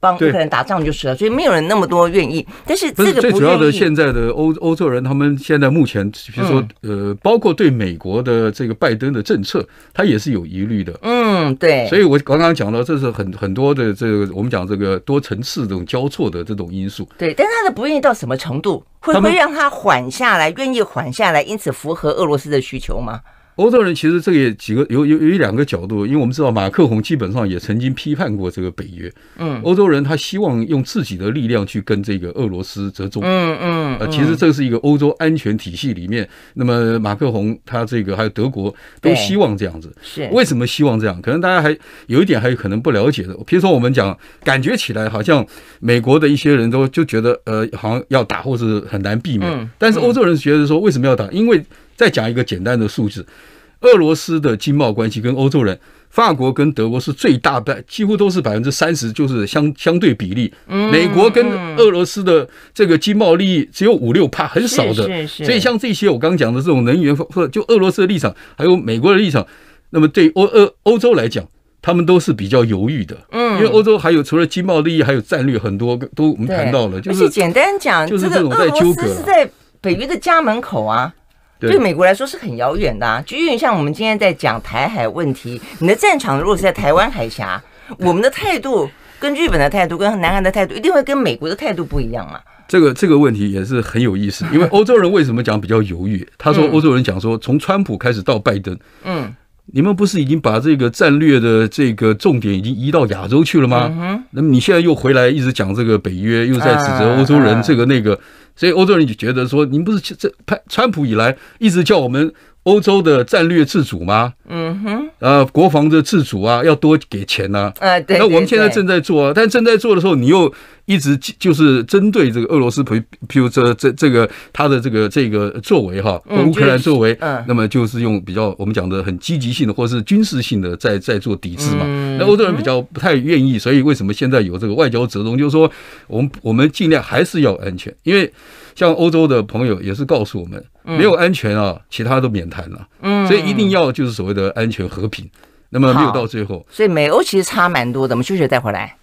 Speaker 1: 帮乌克兰打仗就是了，所以没有人那么多愿意。但是这个主要的现
Speaker 2: 在的欧欧洲人，他们现在目前，比如说呃，包括对美国的这个拜登的政策，他也是有疑虑的。
Speaker 1: 嗯，对。所以
Speaker 2: 我刚刚讲到，这是很很多的这个我们讲这个多层次这种交错的这种因素。
Speaker 1: 对，但是他的不愿意到什么程度，会不会让他缓下来？愿意缓下来，因此符合俄罗斯的需求吗？
Speaker 2: 欧洲人其实这个也几个有有有一两个角度，因为我们知道马克宏基本上也曾经批判过这个北约。嗯，欧洲人他希望用自己的力量去跟这个俄罗斯折中。嗯嗯，呃，其实这是一个欧洲安全体系里面。那么马克宏他这个还有德国都希望这样子。是为什么希望这样？可能大家还有一点还有可能不了解的。比如说我们讲，感觉起来好像美国的一些人都就觉得呃，好像要打或是很难避免。但是欧洲人觉得说为什么要打？因为再讲一个简单的数字，俄罗斯的经贸关系跟欧洲人，法国跟德国是最大的，几乎都是百分之三十，就是相相对比例。美国跟俄罗斯的这个经贸利益只有五六帕，很少的。所以像这些我刚讲的这种能源方，就俄罗斯的立场，还有美国的立场，那么对欧欧欧洲来讲，他们都是比较犹豫的。嗯，因为欧洲还有除了经贸利益，还有战略很多都我们谈到了。就是简单讲，这个俄罗斯是在
Speaker 1: 北约的家门口啊。对美国来说是很遥远的，就有点像我们今天在讲台海问题。你的战场如果是在台湾海峡，我们的态度跟日本的态度、跟南海的态度，一定会跟美国的态度不一样嘛？这个这个
Speaker 2: 问题也是很有意思，[LAUGHS] 因为欧洲人为什么讲比较犹豫？他说，欧洲人讲说，从川普开始到拜登，嗯，你们不是已经把这个战略的这个重点已经移到亚洲去了吗？嗯、那么你现在又回来一直讲这个北约，又在指责欧洲人这个那个。所以欧洲人就觉得说，您不是这派川普以来一直叫我们。欧洲的战略自主吗？
Speaker 1: 嗯哼，
Speaker 2: 呃，国防的自主啊，要多给钱呢。
Speaker 1: 呃，对。那我们现在正
Speaker 2: 在做啊，但正在做的时候，你又一直就是针对这个俄罗斯，比如如这这这个他的这个这个作为哈，乌克兰作为，那么就是用比较我们讲的很积极性的，或者是军事性的，在在做抵制嘛。那欧洲人比较不太愿意，所以为什么现在有这个外交折中，就是说我们我们尽量还是要安全，因为。像欧洲的朋友也是告诉我们，没有安全啊，其他都免谈了。嗯，所以一定要就是所谓的安全和平。那么没有到最后，
Speaker 1: 所以美欧其实差蛮多的。我们休息再回来。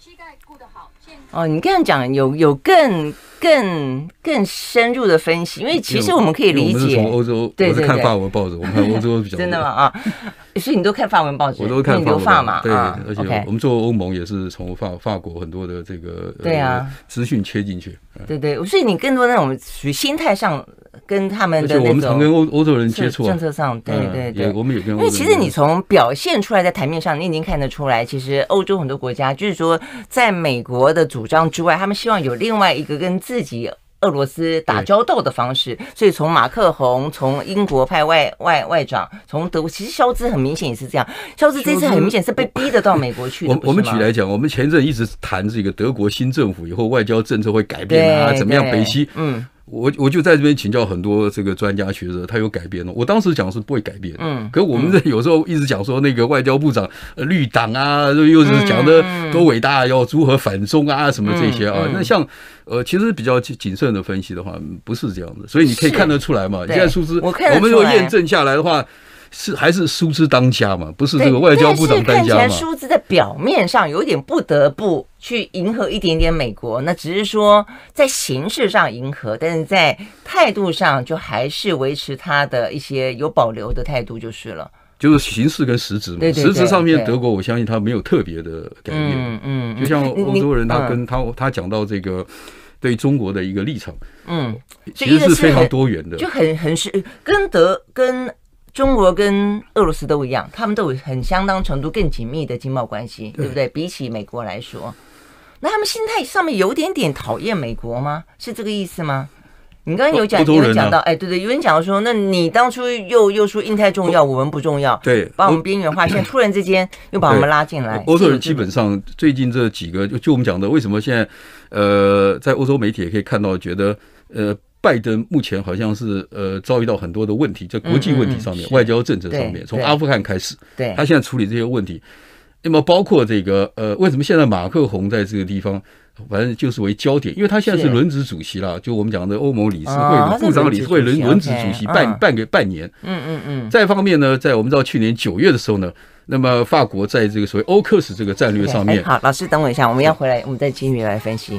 Speaker 1: 膝盖顾得好。哦，你这样讲有有更。更更深入的分析，因为其实我们可以理解，从欧洲，对是看法文
Speaker 2: 报纸，我们看欧洲比较 [LAUGHS] 真的吗？啊，
Speaker 1: 所以你都看法文报纸，我都看留法嘛，对，而且我
Speaker 2: 们做欧盟也是从法法国很多的这个对啊资讯切进去，
Speaker 1: 对对，所以你更多那种属于心态上跟他们的我们常跟欧欧洲人接触，政策上对对对，我们
Speaker 2: 有跟，因为其实你
Speaker 1: 从表现出来在台面上，你已经看得出来，其实欧洲很多国家就是说，在美国的主张之外，他们希望有另外一个跟。自己俄罗斯打交道的方式，所以从马克宏从英国派外外外长，从德国，其实肖兹很明显也是这样，肖兹这次很明显是被逼着到美国去的。我我们举来
Speaker 2: 讲，我们前阵一直谈这个德国新政府以后外交政策会改变啊，怎么样北溪？嗯。我我就在这边请教很多这个专家学者，他有改变呢。我当时讲是不会改变，嗯，可我们这有时候一直讲说那个外交部长绿党啊，又是讲的多伟大，要如何反中啊什么这些啊。那像呃，其实比较谨慎的分析的话，不是这样的。所以你可以看得出来嘛，现在数字我们如果验证下来的话。是还是舒兹当家嘛？不是这个外交部长当家嘛？舒
Speaker 1: 兹在表面上有点不得不去迎合一点点美国，那只是说在形式上迎合，但是在态度上就还是维持他的一些有保留的态度就是了。
Speaker 2: 就是形式跟实质嘛，实质上面德国我相信他没有特别的改变。嗯嗯，就像欧洲人，他跟他他讲到这个对中国的一个立场，嗯，其实是非常多元的，就很
Speaker 1: 很是跟德跟。中国跟俄罗斯都一样，他们都有很相当程度更紧密的经贸关系，对不对？比起美国来说，那他们心态上面有点点讨厌美国吗？是这个意思吗？你刚刚有讲，有讲到，哎，对对，有人讲说，那你当初又又说印太重要，我们不重要，对，把我们边缘化，现在 [CLEARS THROAT] 突然之间又把我们拉进来。欧洲人基
Speaker 2: 本上最近这几个，就就我们讲的，为什么现在呃，在欧洲媒体也可以看到，觉得呃。拜登目前好像是呃遭遇到很多的问题，在国际问题上面、外交政策上面，从阿富汗开始，对，他现在处理这些问题。那么包括这个呃，为什么现在马克宏在这个地方，反正就是为焦点，因为他现在是轮值主席了，就我们讲的欧盟理事会的部长理事会轮轮值主席半半个半年。嗯嗯嗯。再一方面呢，在我们知道去年九月的时候呢，那么法国在这个所谓欧克斯这个战略上面，好，
Speaker 1: 老师等我一下，我们要回来，我们再继续来分析。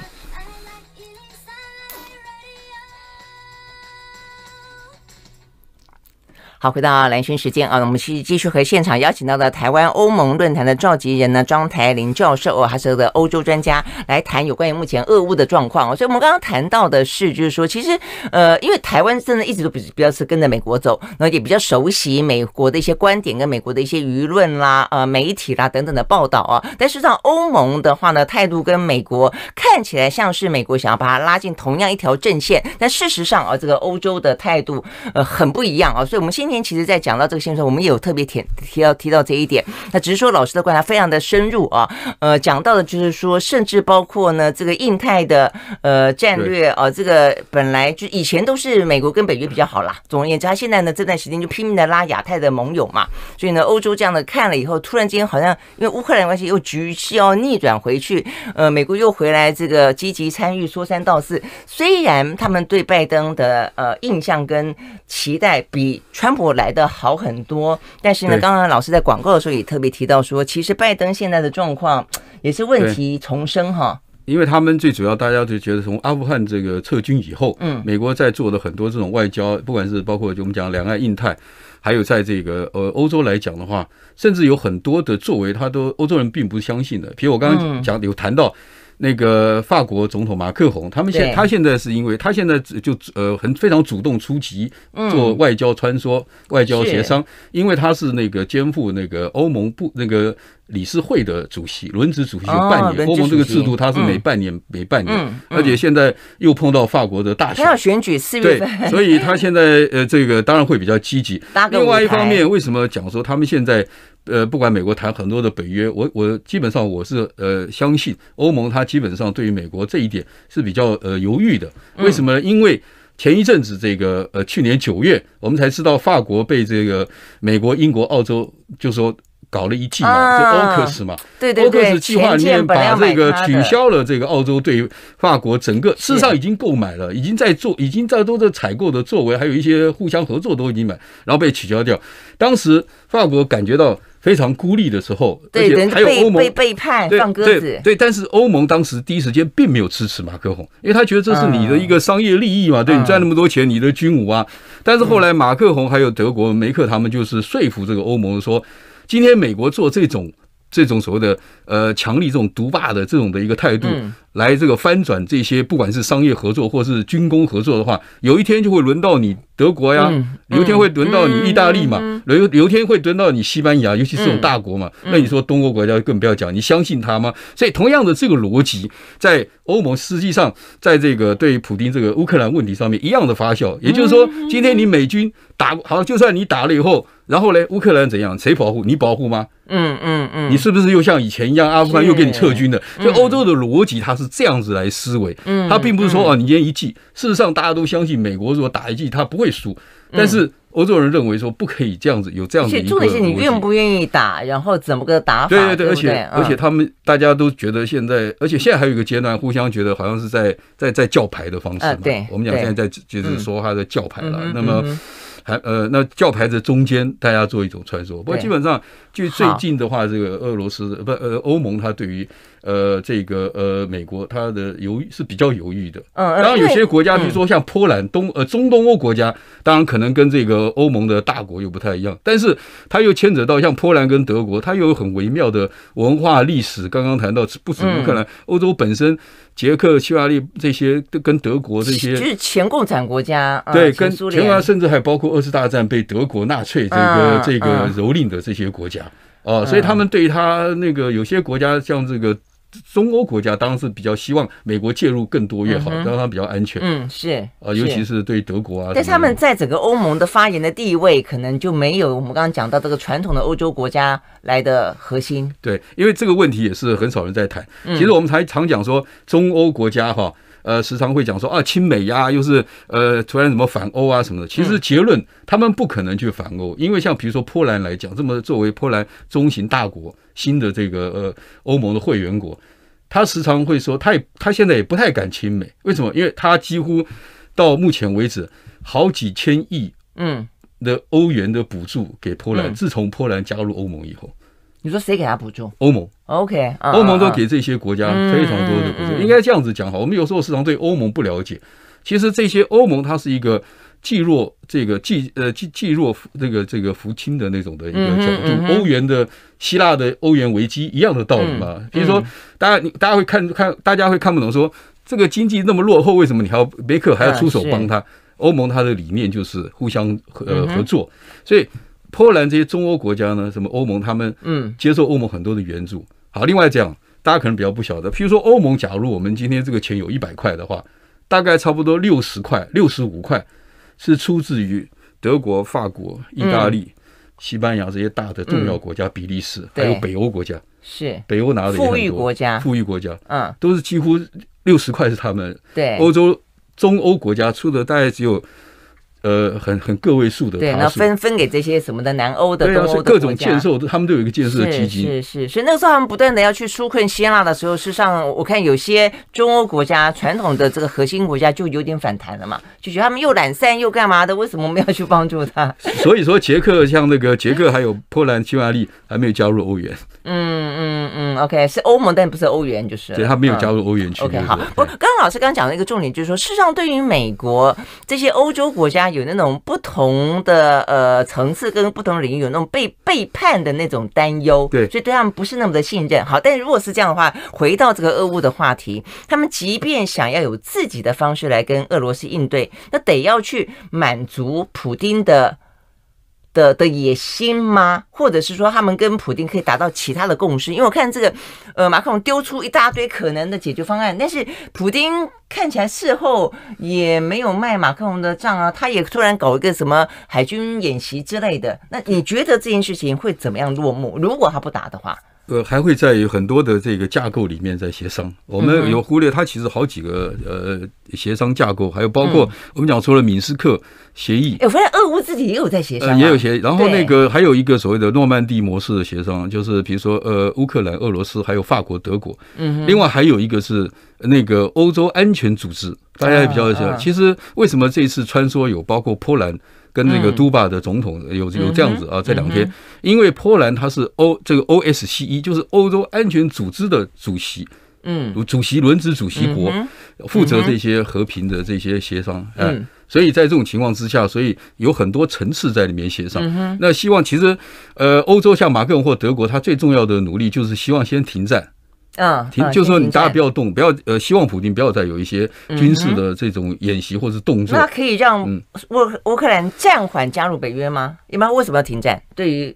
Speaker 1: 好，回到蓝轩时间啊，我们是继续和现场邀请到的台湾欧盟论坛的召集人呢，庄台林教授，还是的欧洲专家来谈有关于目前俄乌的状况哦。所以，我们刚刚谈到的是，就是说，其实呃，因为台湾真的一直都比较是跟着美国走，然后也比较熟悉美国的一些观点跟美国的一些舆论啦、呃，媒体啦等等的报道啊。但实际上，欧盟的话呢，态度跟美国看起来像是美国想要把它拉进同样一条阵线，但事实上啊，这个欧洲的态度呃很不一样啊。所以我们先。今天其实，在讲到这个新闻，我们也有特别提提到提到这一点。那只是说，老师的观察非常的深入啊。呃，讲到的就是说，甚至包括呢，这个印太的呃战略啊，这个本来就以前都是美国跟北约比较好啦。总而言之，他现在呢这段时间就拼命的拉亚太的盟友嘛。所以呢，欧洲这样的看了以后，突然间好像因为乌克兰关系又局势要逆转回去。呃，美国又回来这个积极参与说三道四。虽然他们对拜登的呃印象跟期待比川普。我来的好很多，但是呢，刚刚老师在广告的时候也特别提到说，其实拜登现在的状况也是问题丛生哈。
Speaker 2: 因为他们最主要，大家就觉得从阿富汗这个撤军以后，嗯，美国在做的很多这种外交，不管是包括就我们讲两岸、印太，还有在这个呃欧洲来讲的话，甚至有很多的作为，他都欧洲人并不相信的。比如我刚刚讲有谈到。那个法国总统马克龙，他们现他现在是因为他现在就呃很非常主动出击，做外交穿梭、外交协商，因为他是那个肩负那个欧盟部那个理事会的主席，轮值主席有半年。欧盟这个制度，他是每半年每半年，而且现在又碰到法国的大选选举四月份，所以他现在呃这个当然会比较积极。[LAUGHS] 另外一方面，为什么讲说他们现在？呃，不管美国谈很多的北约，我我基本上我是呃相信欧盟，它基本上对于美国这一点是比较呃犹豫的。为什么？呢？因为前一阵子这个呃去年九月，我们才知道法国被这个美国、英国、澳洲就说搞了一计嘛，就 o 斯嘛，对对对，计划里面把这个取消了。这个澳洲对法国整个事实上已经购买了，已经在做，已经在做在采购的作为，还有一些互相合作都已经买，然后被取消掉。当时法国感觉到。非常孤立的时候，对，还有欧盟被背
Speaker 1: 叛、放鸽子，对，
Speaker 2: 但是欧盟当时第一时间并没有支持马克宏，因为他觉得这是你的一个商业利益嘛，对你赚那么多钱，你的军武啊。但是后来马克宏还有德国梅克他们就是说服这个欧盟说，今天美国做这种这种所谓的呃强力这种独霸的这种的一个态度。来这个翻转这些，不管是商业合作或是军工合作的话，有一天就会轮到你德国呀，有一天会轮到你意大利嘛，有有一天会轮到你西班牙，尤其是这种大国嘛。那你说东欧国家更不要讲，你相信他吗？所以同样的这个逻辑，在欧盟实际上在这个对普京这个乌克兰问题上面一样的发酵。也就是说，今天你美军打好，就算你打了以后，然后呢，乌克兰怎样，谁保护你保护吗？嗯嗯嗯，你是不是又像以前一样阿富汗又给你撤军了？所以欧洲的逻辑它是。是这样子来思维，嗯，他并不是说哦，你今天一记。事实上，大家都相信美国如果打一记，他不会输。但是欧洲人认为说不可以这样子，有这样子一个。重点是你愿
Speaker 1: 不愿意打，然后怎么个打法。对对对，而且而且
Speaker 2: 他们大家都觉得现在，而且现在还有一个阶段，互相觉得好像是在在在叫牌的方式嘛。对，我们讲现在在就是说他在叫牌了。那么还呃，那叫牌的中间，大家做一种传说。不过基本上，就最近的话，这个俄罗斯不呃欧盟，他对于。呃，这个呃，美国他的犹是比较犹豫的。嗯当然，有些国家，比如说像波兰、东呃中东欧国家，当然可能跟这个欧盟的大国又不太一样，但是他又牵扯到像波兰跟德国，他又很微妙的文化历史。刚刚谈到不止乌克兰，欧洲本身，捷克、匈牙利这些跟德国这些，就
Speaker 1: 是前共产国家。对，跟前啊，
Speaker 2: 甚至还包括二次大战被德国纳粹这个这个蹂躏的这些国家啊，所以他们对他那个有些国家像这个。中欧国家当然是比较希望美国介入更多越好，让他比较安全。嗯，是，呃，尤其是对德国啊。但他们
Speaker 1: 在整个欧盟的发言的地位，可能就没有我们刚刚讲到这个传统的欧洲国家来的核心。
Speaker 2: 对，因为这个问题也是很少人在谈。其实我们才常讲说中欧国家哈。呃，时常会讲说啊，亲美呀，又是呃，突然什么反欧啊什么的。其实结论，他们不可能去反欧，因为像比如说波兰来讲，这么作为波兰中型大国，新的这个呃欧盟的会员国，他时常会说，他也他现在也不太敢亲美，为什么？因为他几乎到目前为止，好几千亿嗯的欧元的补助给波兰，自从波兰加入欧盟以后。
Speaker 1: 你说谁给他补助？
Speaker 2: 欧盟，OK，欧盟都给这些国家非常多的补助，应该这样子讲好。我们有时候时常对欧盟不了解，其实这些欧盟它是一个既弱，这个既呃既既弱这个这个扶倾的那种的一个角度。欧元的希腊的欧元危机一样的道理嘛。比如说，大家你大家会看看，大家会看不懂，说这个经济那么落后，为什么你还要别克还要出手帮他？欧盟它的理念就是互相呃合作，所以。波兰这些中欧国家呢？什么欧盟？他们嗯接受欧盟很多的援助。好，另外讲，大家可能比较不晓得，譬如说欧盟，假如我们今天这个钱有一百块的话，大概差不多六十块、六十五块是出自于德国、法国、意大利、西班牙这些大的重要国家，比利时还有北欧国家。是北欧拿的。富裕国家。富裕国家，嗯，都是几乎六十块是他们。对。欧洲中欧国家出的大概只有。呃，很很个位数的，对，那分
Speaker 1: 分给这些什么的南欧的，对啊，是各种建设
Speaker 2: 他们都有一个建设的基金，是
Speaker 1: 是。所以那个时候他们不断的要去纾困希腊的时候，事实上我看有些中欧国家传统的这个核心国家就有点反弹了嘛，就觉得他们又懒散又干嘛的，为什么我们要去帮助他？[LAUGHS]
Speaker 2: 所以说，捷克像那个捷克还有波兰、匈牙利还没有加入欧元。
Speaker 1: 嗯嗯嗯，OK，是欧盟但不是欧元，就是对他没有加入欧元区。OK，好，不，刚刚老师刚刚讲的一个重点就是说，事实上对于美国这些欧洲国家。有那种不同的呃层次跟不同领域，有那种被背叛的那种担忧，对，所以对他们不是那么的信任。好，但如果是这样的话，回到这个俄乌的话题，他们即便想要有自己的方式来跟俄罗斯应对，那得要去满足普京的。的的野心吗？或者是说他们跟普京可以达到其他的共识？因为我看这个，呃，马克龙丢出一大堆可能的解决方案，但是普京看起来事后也没有卖马克龙的账啊，他也突然搞一个什么海军演习之类的。那你觉得这件事情会怎么样落幕？如果他不打的话？
Speaker 2: 呃，还会在很多的这个架构里面在协商，我们有忽略它其实好几个呃协商架构，还有包括我们讲除了明斯克协议，
Speaker 1: 我发现俄乌自己也有在协商，也有
Speaker 2: 协，然后那个还有一个所谓的诺曼底模式的协商，就是比如说呃乌克兰、俄罗斯还有法国、德国，嗯，另外还有一个是那个欧洲安全组织，大家也比较小，其实为什么这次穿梭有包括波兰？跟这个杜巴的总统有有这样子啊，这两天，因为波兰他是欧这个 OSCE 就是欧洲安全组织的主席，嗯，主席轮值主席国负责这些和平的这些协商，嗯，所以在这种情况之下，所以有很多层次在里面协商，那希望其实呃，欧洲像马克龙或德国，他最重要的努力就是希望先停战。
Speaker 1: 嗯，停，就是说你大家不
Speaker 2: 要动，不要呃，希望普京不要再有一些军事的这种演习或者是动作。那可
Speaker 1: 以让乌乌克兰暂缓加入北约吗？你们为什么要停战？对于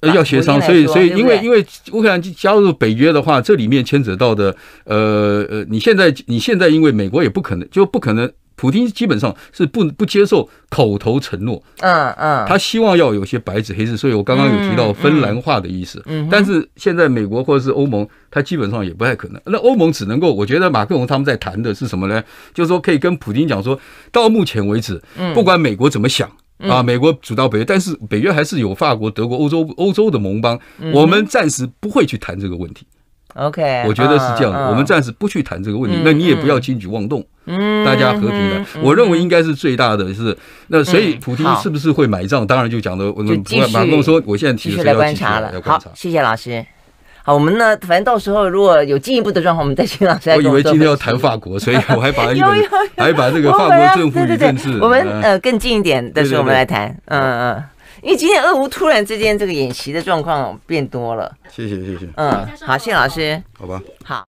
Speaker 2: 要协商，所以所以因为因为乌克兰加入北约的话，这里面牵扯到的呃呃，你现在你现在因为美国也不可能就不可能。普京基本上是不不接受口头承诺，嗯嗯，他希望要有些白纸黑字。所以我刚刚有提到芬兰话的意思，嗯，但是现在美国或者是欧盟，他基本上也不太可能。那欧盟只能够，我觉得马克龙他们在谈的是什么呢？就是说可以跟普京讲，说到目前为止，不管美国怎么想啊，美国主导北约，但是北约还是有法国、德国、欧洲、欧洲的盟邦，我们暂时不会去谈这个问题。
Speaker 1: OK，我觉得是这样的，我们暂时不去谈这个问题，那你也不要轻举妄动，嗯，大家和平的，我认为
Speaker 2: 应该是最大的是那，所以普京是不是会买账？当然就讲的，我们马上说，我现在提的来观察了，好，
Speaker 1: 谢谢老师，好，我们呢，反正到时候如果有进一步的状况，我们再请老师。我以为今天要
Speaker 2: 谈法国，所以我还把 [LAUGHS] 还把这个法国政府的政治，我们呃更近一点的时候，我们来谈，
Speaker 1: 嗯嗯。因为今天二胡突然之间，这个演习的状况变多了。谢谢谢谢，嗯，好，谢老师，好吧，好。